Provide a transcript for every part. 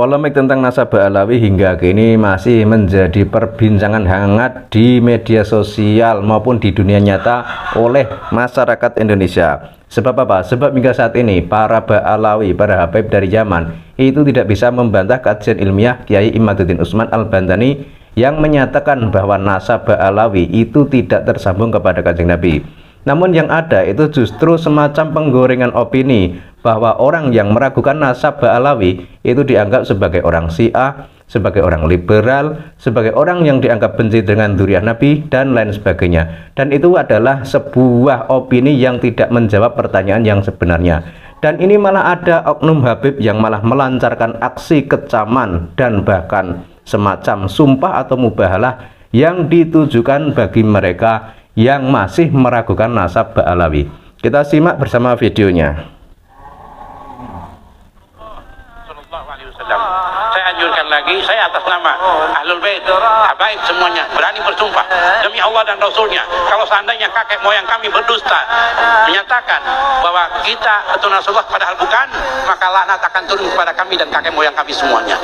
Polemik tentang nasabah Alawi hingga kini masih menjadi perbincangan hangat di media sosial maupun di dunia nyata oleh masyarakat Indonesia. Sebab apa? Sebab hingga saat ini para Ba'alawi, para Habib dari zaman itu tidak bisa membantah kajian ilmiah Kiai Imaduddin Usman Al-Bantani yang menyatakan bahwa nasabah Alawi itu tidak tersambung kepada kajian Nabi. Namun yang ada itu justru semacam penggorengan opini bahwa orang yang meragukan nasab Ba'alawi itu dianggap sebagai orang Syiah, sebagai orang liberal, sebagai orang yang dianggap benci dengan duriah Nabi, dan lain sebagainya. Dan itu adalah sebuah opini yang tidak menjawab pertanyaan yang sebenarnya. Dan ini malah ada oknum Habib yang malah melancarkan aksi kecaman dan bahkan semacam sumpah atau mubahalah yang ditujukan bagi mereka yang masih meragukan nasab Ba'alawi. Kita simak bersama videonya. lagi saya atas nama Ahlul Bait, Habaib semuanya berani bersumpah demi Allah dan Rasulnya kalau seandainya kakek moyang kami berdusta menyatakan bahwa kita atau Rasulullah padahal bukan maka laknat akan turun kepada kami dan kakek moyang kami semuanya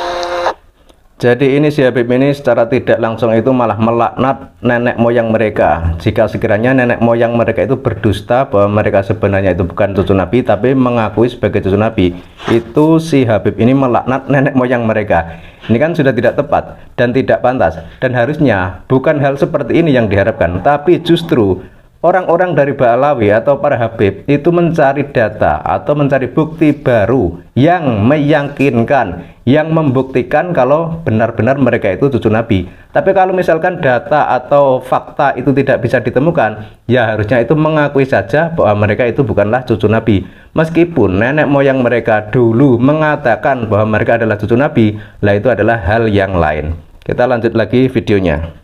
jadi ini si Habib ini secara tidak langsung itu malah melaknat nenek moyang mereka. Jika sekiranya nenek moyang mereka itu berdusta bahwa mereka sebenarnya itu bukan cucu Nabi tapi mengakui sebagai cucu Nabi, itu si Habib ini melaknat nenek moyang mereka. Ini kan sudah tidak tepat dan tidak pantas dan harusnya bukan hal seperti ini yang diharapkan, tapi justru Orang-orang dari Ba'alawi atau para Habib itu mencari data atau mencari bukti baru yang meyakinkan, yang membuktikan kalau benar-benar mereka itu cucu Nabi. Tapi kalau misalkan data atau fakta itu tidak bisa ditemukan, ya harusnya itu mengakui saja bahwa mereka itu bukanlah cucu Nabi. Meskipun nenek moyang mereka dulu mengatakan bahwa mereka adalah cucu Nabi, lah itu adalah hal yang lain. Kita lanjut lagi videonya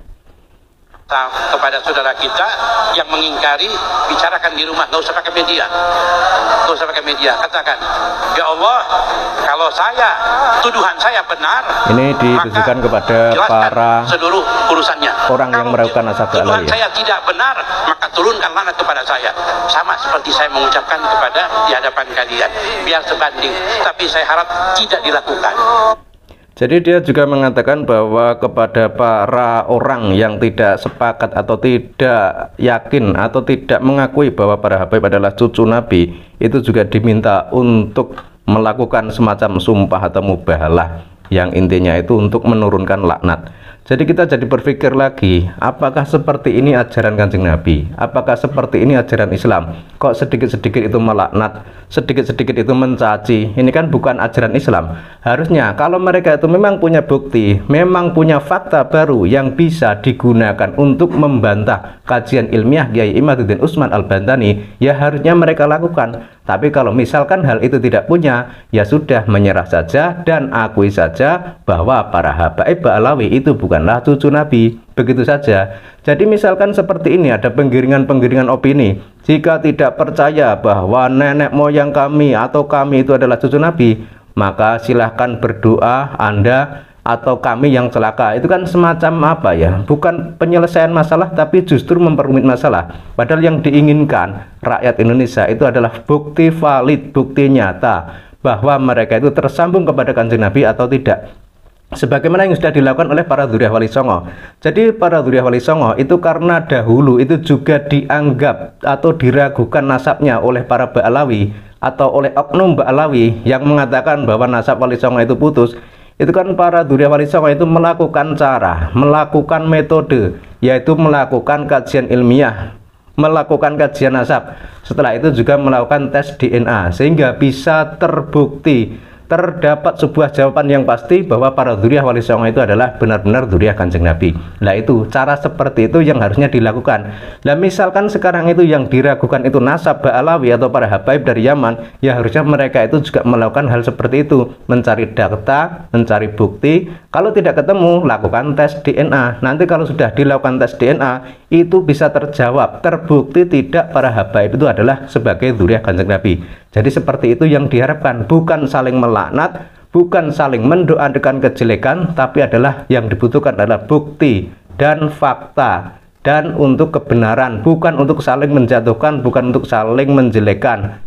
kepada saudara kita yang mengingkari bicarakan di rumah nggak usah pakai media nggak usah pakai media katakan ya Allah kalau saya tuduhan saya benar ini ditujukan kepada para seluruh urusannya orang kalau yang meragukan nasabah Allah ya. saya tidak benar maka turunkan lanat kepada saya sama seperti saya mengucapkan kepada di hadapan kalian biar sebanding tapi saya harap tidak dilakukan jadi dia juga mengatakan bahwa kepada para orang yang tidak sepakat atau tidak yakin atau tidak mengakui bahwa para Habib adalah cucu Nabi itu juga diminta untuk melakukan semacam sumpah atau mubahalah yang intinya itu untuk menurunkan laknat. Jadi kita jadi berpikir lagi, apakah seperti ini ajaran Kanjeng Nabi? Apakah seperti ini ajaran Islam? Kok sedikit-sedikit itu melaknat, sedikit-sedikit itu mencaci? Ini kan bukan ajaran Islam. Harusnya kalau mereka itu memang punya bukti, memang punya fakta baru yang bisa digunakan untuk membantah kajian ilmiah Kiai Imaduddin Usman Al-Bantani, ya harusnya mereka lakukan. Tapi kalau misalkan hal itu tidak punya, ya sudah menyerah saja dan akui saja bahwa para habaib Ba'alawi itu bukan bukanlah cucu Nabi. Begitu saja. Jadi misalkan seperti ini ada penggiringan-penggiringan opini. Jika tidak percaya bahwa nenek moyang kami atau kami itu adalah cucu Nabi, maka silahkan berdoa Anda atau kami yang celaka itu kan semacam apa ya bukan penyelesaian masalah tapi justru memperumit masalah padahal yang diinginkan rakyat Indonesia itu adalah bukti valid bukti nyata bahwa mereka itu tersambung kepada kanjeng Nabi atau tidak sebagaimana yang sudah dilakukan oleh para Duriah Wali Songo. Jadi para Duriah Wali Songo itu karena dahulu itu juga dianggap atau diragukan nasabnya oleh para Ba'alawi atau oleh oknum Ba'alawi yang mengatakan bahwa nasab Wali Songo itu putus. Itu kan para Duriah Wali Songo itu melakukan cara, melakukan metode, yaitu melakukan kajian ilmiah, melakukan kajian nasab. Setelah itu juga melakukan tes DNA sehingga bisa terbukti terdapat sebuah jawaban yang pasti bahwa para duriah wali songo itu adalah benar-benar duriah kanjeng Nabi. Nah itu cara seperti itu yang harusnya dilakukan. Nah misalkan sekarang itu yang diragukan itu nasab Alawi atau para habaib dari Yaman, ya harusnya mereka itu juga melakukan hal seperti itu, mencari data, mencari bukti. Kalau tidak ketemu, lakukan tes DNA. Nanti kalau sudah dilakukan tes DNA, itu bisa terjawab, terbukti tidak para habaib itu adalah sebagai duriah kanjeng Nabi. Jadi seperti itu yang diharapkan, bukan saling melarang laknat bukan saling mendoakan kejelekan tapi adalah yang dibutuhkan adalah bukti dan fakta dan untuk kebenaran bukan untuk saling menjatuhkan bukan untuk saling menjelekan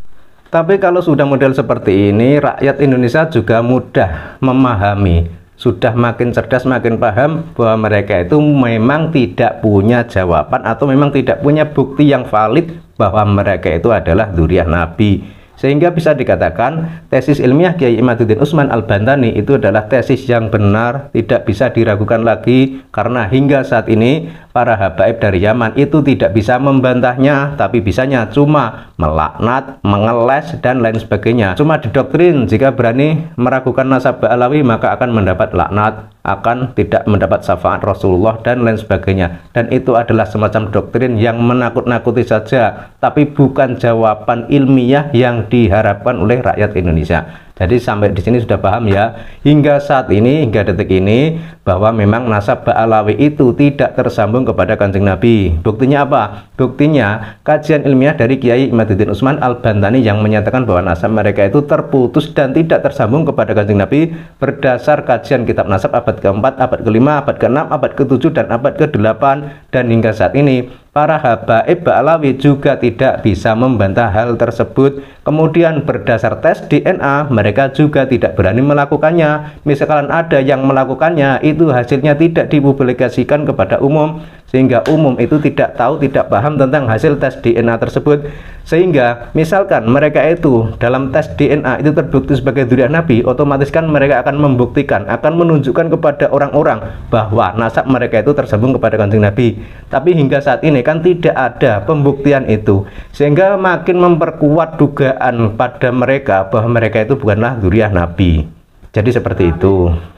tapi kalau sudah model seperti ini rakyat Indonesia juga mudah memahami sudah makin cerdas makin paham bahwa mereka itu memang tidak punya jawaban atau memang tidak punya bukti yang valid bahwa mereka itu adalah durian nabi sehingga bisa dikatakan tesis ilmiah Kiai Imaduddin Usman Al-Bantani itu adalah tesis yang benar, tidak bisa diragukan lagi karena hingga saat ini para habaib dari Yaman itu tidak bisa membantahnya, tapi bisanya cuma melaknat, mengeles, dan lain sebagainya. Cuma didoktrin, jika berani meragukan nasab Alawi maka akan mendapat laknat, akan tidak mendapat syafaat Rasulullah, dan lain sebagainya. Dan itu adalah semacam doktrin yang menakut-nakuti saja, tapi bukan jawaban ilmiah yang diharapkan oleh rakyat Indonesia. Jadi sampai di sini sudah paham ya. Hingga saat ini, hingga detik ini bahwa memang nasab Ba'alawi itu tidak tersambung kepada Kanjeng Nabi. Buktinya apa? Buktinya kajian ilmiah dari Kiai Imaduddin Usman Al-Bantani yang menyatakan bahwa nasab mereka itu terputus dan tidak tersambung kepada Kanjeng Nabi berdasar kajian kitab nasab abad keempat, abad kelima, abad keenam, abad ketujuh dan abad ke-8 dan hingga saat ini Para habaib Ba'alawi juga tidak bisa membantah hal tersebut. Kemudian berdasar tes DNA, mereka juga tidak berani melakukannya. Misalkan ada yang melakukannya, itu hasilnya tidak dipublikasikan kepada umum sehingga umum itu tidak tahu tidak paham tentang hasil tes DNA tersebut sehingga misalkan mereka itu dalam tes DNA itu terbukti sebagai durian nabi otomatis kan mereka akan membuktikan akan menunjukkan kepada orang-orang bahwa nasab mereka itu tersambung kepada kanjeng nabi tapi hingga saat ini kan tidak ada pembuktian itu sehingga makin memperkuat dugaan pada mereka bahwa mereka itu bukanlah durian nabi jadi seperti itu